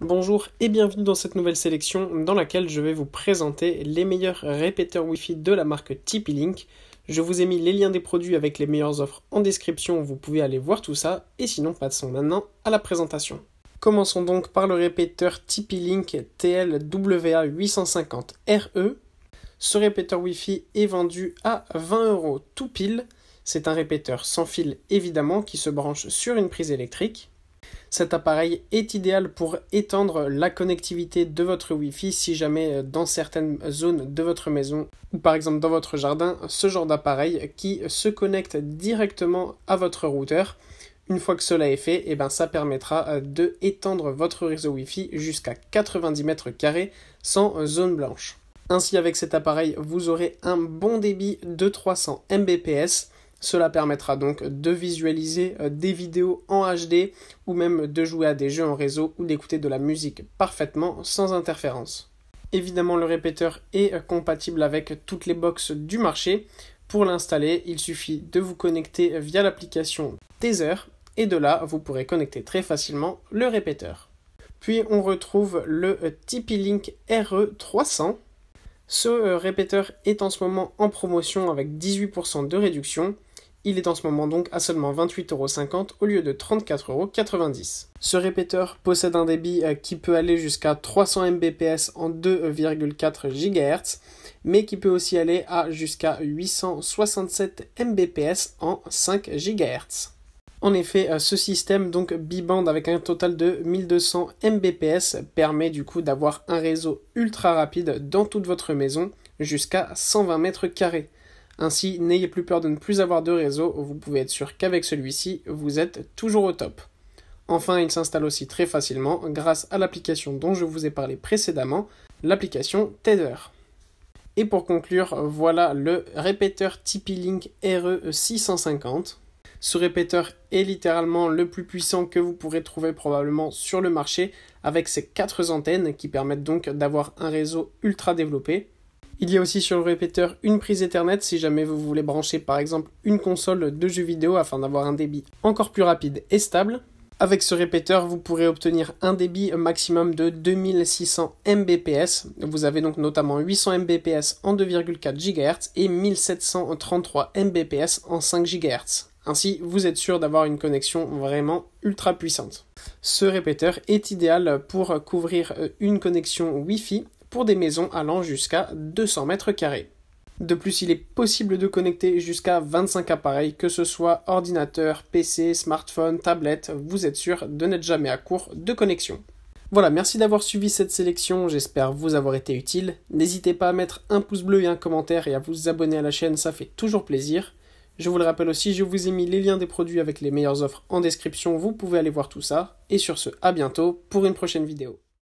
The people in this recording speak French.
Bonjour et bienvenue dans cette nouvelle sélection dans laquelle je vais vous présenter les meilleurs répéteurs Wi-Fi de la marque TP-Link. Je vous ai mis les liens des produits avec les meilleures offres en description, vous pouvez aller voir tout ça et sinon passons maintenant à la présentation. Commençons donc par le répéteur TP-Link TLWA850RE. E. Ce répéteur Wi-Fi est vendu à 20 euros tout pile. C'est un répéteur sans fil évidemment qui se branche sur une prise électrique. Cet appareil est idéal pour étendre la connectivité de votre Wi-Fi si jamais euh, dans certaines zones de votre maison ou par exemple dans votre jardin, ce genre d'appareil qui se connecte directement à votre routeur. Une fois que cela est fait, eh ben, ça permettra euh, de étendre votre réseau Wi-Fi jusqu'à 90 mètres carrés sans euh, zone blanche. Ainsi avec cet appareil, vous aurez un bon débit de 300 Mbps cela permettra donc de visualiser euh, des vidéos en HD ou même de jouer à des jeux en réseau ou d'écouter de la musique parfaitement sans interférence. Évidemment, le répéteur est euh, compatible avec toutes les boxes du marché. Pour l'installer, il suffit de vous connecter via l'application Tether et de là, vous pourrez connecter très facilement le répéteur. Puis on retrouve le Tipeee Link RE300. Ce euh, répéteur est en ce moment en promotion avec 18% de réduction. Il est en ce moment donc à seulement 28,50€ au lieu de 34,90€. Ce répéteur possède un débit euh, qui peut aller jusqu'à 300 Mbps en 2,4 GHz, mais qui peut aussi aller à jusqu'à 867 Mbps en 5 GHz. En effet, euh, ce système donc biband avec un total de 1200 Mbps permet du coup d'avoir un réseau ultra rapide dans toute votre maison jusqu'à 120 mètres carrés. Ainsi, n'ayez plus peur de ne plus avoir de réseau, vous pouvez être sûr qu'avec celui-ci, vous êtes toujours au top. Enfin, il s'installe aussi très facilement grâce à l'application dont je vous ai parlé précédemment, l'application Tether. Et pour conclure, voilà le répéteur tp Link RE 650. Ce répéteur est littéralement le plus puissant que vous pourrez trouver probablement sur le marché avec ses 4 antennes qui permettent donc d'avoir un réseau ultra développé. Il y a aussi sur le répéteur une prise Ethernet si jamais vous voulez brancher par exemple une console de jeux vidéo afin d'avoir un débit encore plus rapide et stable. Avec ce répéteur, vous pourrez obtenir un débit maximum de 2600 Mbps. Vous avez donc notamment 800 Mbps en 2,4 GHz et 1733 Mbps en 5 GHz. Ainsi, vous êtes sûr d'avoir une connexion vraiment ultra puissante. Ce répéteur est idéal pour couvrir euh, une connexion Wi-Fi pour des maisons allant jusqu'à 200 mètres carrés. De plus, il est possible de connecter jusqu'à 25 appareils, que ce soit ordinateur, PC, smartphone, tablette, vous êtes sûr de n'être jamais à court de connexion. Voilà, merci d'avoir suivi cette sélection, j'espère vous avoir été utile. N'hésitez pas à mettre un pouce bleu et un commentaire et à vous abonner à la chaîne, ça fait toujours plaisir. Je vous le rappelle aussi, je vous ai mis les liens des produits avec les meilleures offres en description, vous pouvez aller voir tout ça. Et sur ce, à bientôt pour une prochaine vidéo.